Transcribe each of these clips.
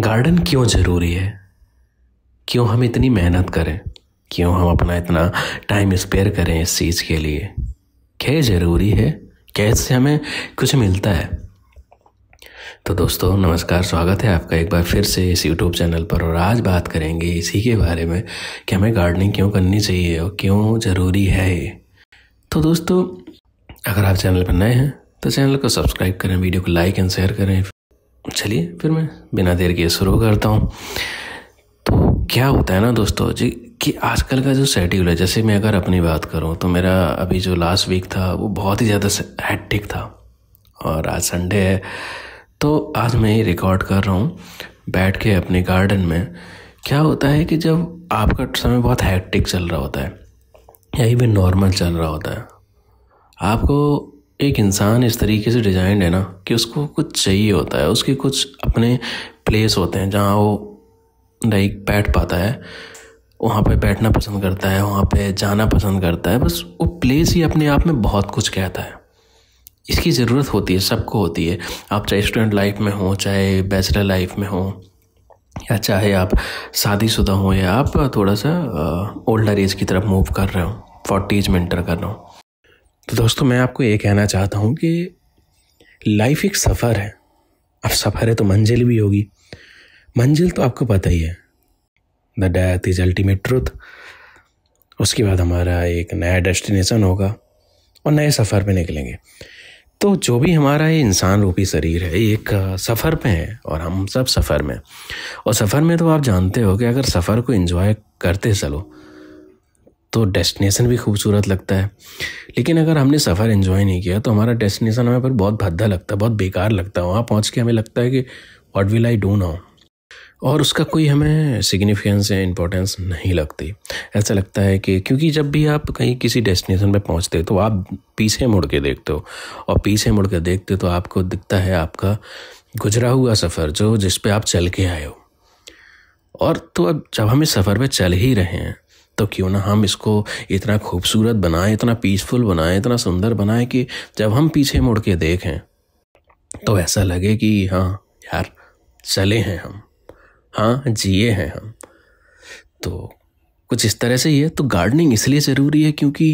garden क्यों ज़रूरी है क्यों हम इतनी मेहनत करें क्यों हम अपना इतना टाइम स्पेयर करें इस चीज़ के लिए क्या ज़रूरी है क्या इससे हमें कुछ मिलता है तो दोस्तों नमस्कार स्वागत है आपका एक बार फिर से इस यूट्यूब चैनल पर और आज बात करेंगे इसी के बारे में कि हमें गार्डनिंग क्यों करनी चाहिए और क्यों ज़रूरी है तो दोस्तों अगर आप चैनल पर नए हैं तो चैनल को सब्सक्राइब करें वीडियो को लाइक एंड शेयर करें चलिए फिर मैं बिना देर के शुरू करता हूँ तो क्या होता है ना दोस्तों जी कि आजकल का जो शेड्यूल है जैसे मैं अगर अपनी बात करूँ तो मेरा अभी जो लास्ट वीक था वो बहुत ही ज़्यादा हैट्रिक था और आज संडे है तो आज मैं ये रिकॉर्ड कर रहा हूँ बैठ के अपने गार्डन में क्या होता है कि जब आपका समय बहुत हैक्टिक चल रहा होता है या इवन नॉर्मल चल रहा होता है आपको एक इंसान इस तरीके से डिजाइंड है ना कि उसको कुछ चाहिए होता है उसके कुछ अपने प्लेस होते हैं जहाँ वो लाइक बैठ पाता है वहाँ पे बैठना पसंद करता है वहाँ पे जाना पसंद करता है बस वो प्लेस ही अपने आप में बहुत कुछ कहता है इसकी ज़रूरत होती है सबको होती है आप चाहे स्टूडेंट लाइफ में हो चाहे बैचलर लाइफ में हो या चाहे आप शादीशुदा हो या आप थोड़ा सा ओल्डर एज की तरफ मूव कर रहे हो फोर्टीज में इंटर कर रहे हो तो दोस्तों मैं आपको ये कहना चाहता हूँ कि लाइफ एक सफ़र है अब सफ़र है तो मंजिल भी होगी मंजिल तो आपको पता ही है the death is ultimate truth उसके बाद हमारा एक नया डेस्टिनेशन होगा और नए सफ़र पे निकलेंगे तो जो भी हमारा ये इंसान रूपी शरीर है एक सफ़र पे है और हम सब सफ़र में और सफ़र में तो आप जानते हो कि अगर सफ़र को इन्जॉय करते चलो तो डेस्टिनेशन भी खूबसूरत लगता है लेकिन अगर हमने सफ़र इन्जॉय नहीं किया तो हमारा डेस्टिनेशन हमें पर बहुत भद्दा लगता है बहुत बेकार लगता है वहाँ पहुँच के हमें लगता है कि what will I do now और उसका कोई हमें सिग्निफिकेंस या इम्पोर्टेंस नहीं लगती ऐसा लगता है कि क्योंकि जब भी आप कहीं किसी डेस्टिनेशन पर पहुंचते तो आप पीछे मुड़ के देखते हो और पीछे मुड़ के देखते हो तो आपको दिखता है आपका गुजरा हुआ सफ़र जो जिस पे आप चल के आए हो और तो अब जब हमें सफ़र पे चल ही रहे हैं तो क्यों ना हम इसको इतना खूबसूरत बनाएं इतना पीसफुल बनाएं इतना सुंदर बनाएं कि जब हम पीछे मुड़ के देखें तो ऐसा लगे कि हाँ यार चले हैं हम हाँ जिए हैं हम तो कुछ इस तरह से ही है तो गार्डनिंग इसलिए ज़रूरी है क्योंकि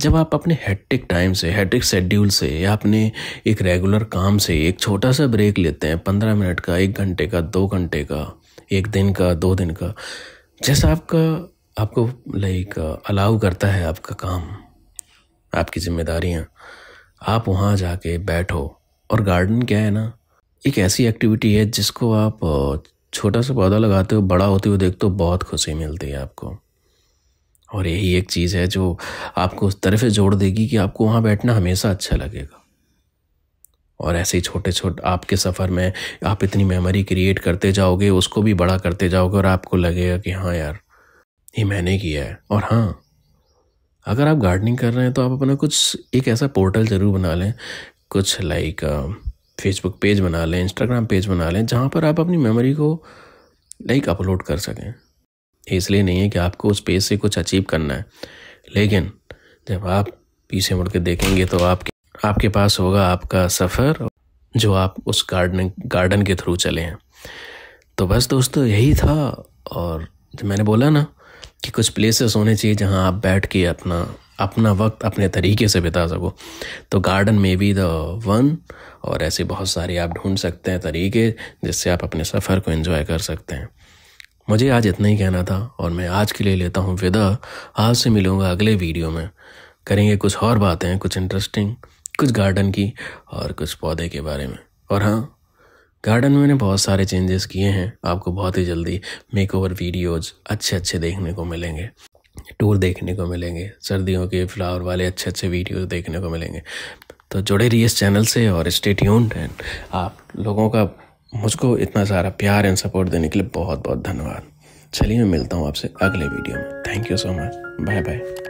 जब आप अपने हेटिक टाइम से हेटिक शेड्यूल से या अपने एक रेगुलर काम से एक छोटा सा ब्रेक लेते हैं पंद्रह मिनट का एक घंटे का दो घंटे का एक दिन का दो दिन का जैसा आपका आपको लाइक अलाउ करता है आपका काम आपकी जिम्मेदारियाँ आप वहाँ जाके बैठो और गार्डन क्या है ना एक ऐसी एक्टिविटी है जिसको आप छोटा सा पौधा लगाते हो बड़ा होते हुए देखते हो बहुत खुशी मिलती है आपको और यही एक चीज़ है जो आपको उस तरफ़ जोड़ देगी कि आपको वहाँ बैठना हमेशा अच्छा लगेगा और ऐसे ही छोटे छोटे आपके सफ़र में आप इतनी मेमोरी क्रिएट करते जाओगे उसको भी बड़ा करते जाओगे और आपको लगेगा कि हाँ यार ये मैंने किया है और हाँ अगर आप गार्डनिंग कर रहे हैं तो आप अपना कुछ एक ऐसा पोर्टल ज़रूर बना लें कुछ लाइक फेसबुक पेज बना लें इंस्टाग्राम पेज बना लें जहाँ पर आप अपनी मेमोरी को लाइक अपलोड कर सकें इसलिए नहीं है कि आपको उस पेज से कुछ अचीव करना है लेकिन जब आप पीछे मुड़ के देखेंगे तो आपके आपके पास होगा आपका सफ़र जो आप उस गार्डन गार्डन के थ्रू चले हैं तो बस दोस्तों यही था और जब मैंने बोला ना कि कुछ प्लेसेस होने चाहिए जहाँ आप बैठ के अपना अपना वक्त अपने तरीके से बिता सको तो गार्डन में भी द वन और ऐसे बहुत सारे आप ढूंढ सकते हैं तरीके जिससे आप अपने सफ़र को एंजॉय कर सकते हैं मुझे आज इतना ही कहना था और मैं आज के लिए लेता हूँ विदा आज से मिलूँगा अगले वीडियो में करेंगे कुछ और बातें कुछ इंटरेस्टिंग कुछ गार्डन की और कुछ पौधे के बारे में और हाँ गार्डन में मैंने बहुत सारे चेंजेस किए हैं आपको बहुत ही जल्दी मेक ओवर वीडियोज़ अच्छे अच्छे देखने को मिलेंगे टूर देखने को मिलेंगे सर्दियों के फ्लावर वाले अच्छे अच्छे वीडियो देखने को मिलेंगे तो जुड़े रहिए इस चैनल से और स्टे ट्यून्ड एंड आप लोगों का मुझको इतना सारा प्यार एंड सपोर्ट देने के लिए बहुत बहुत धन्यवाद चलिए मैं मिलता हूँ आपसे अगले वीडियो में thank you so much bye bye